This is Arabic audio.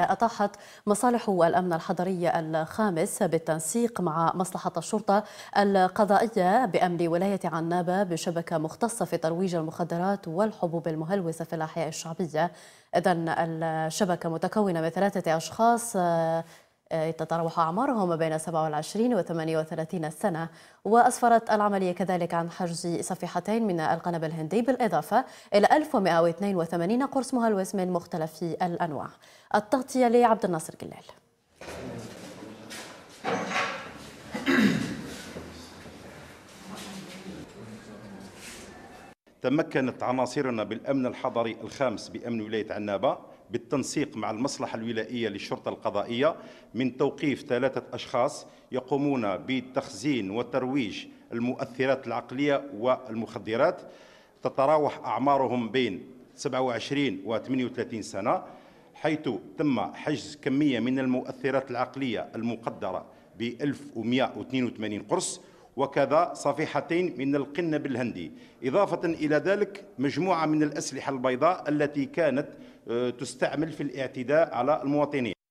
أطاحت مصالح الأمن الحضري الخامس بالتنسيق مع مصلحة الشرطة القضائية بأمن ولاية عنابة بشبكة مختصة في ترويج المخدرات والحبوب المهلوسة في الأحياء الشعبية إذا الشبكة متكونة من ثلاثة أشخاص تتراوح أعمارهم ما بين 27 و 38 سنة وأسفرت العملية كذلك عن حجز صفيحتين من القنب الهندي بالإضافة إلى 1182 قرص مهلوس من مختلف الأنواع التغطية لعبد الناصر جلال تمكنت عناصرنا بالأمن الحضري الخامس بأمن ولاية عنابة بالتنسيق مع المصلحة الولائية للشرطة القضائية من توقيف ثلاثة أشخاص يقومون بتخزين وترويج المؤثرات العقلية والمخدرات تتراوح أعمارهم بين 27 و 38 سنة حيث تم حجز كمية من المؤثرات العقلية المقدرة ب 1182 قرص وكذا صفيحتين من القنب الهندي إضافة إلى ذلك مجموعة من الأسلحة البيضاء التي كانت آه، تستعمل في الاعتداء على المواطنين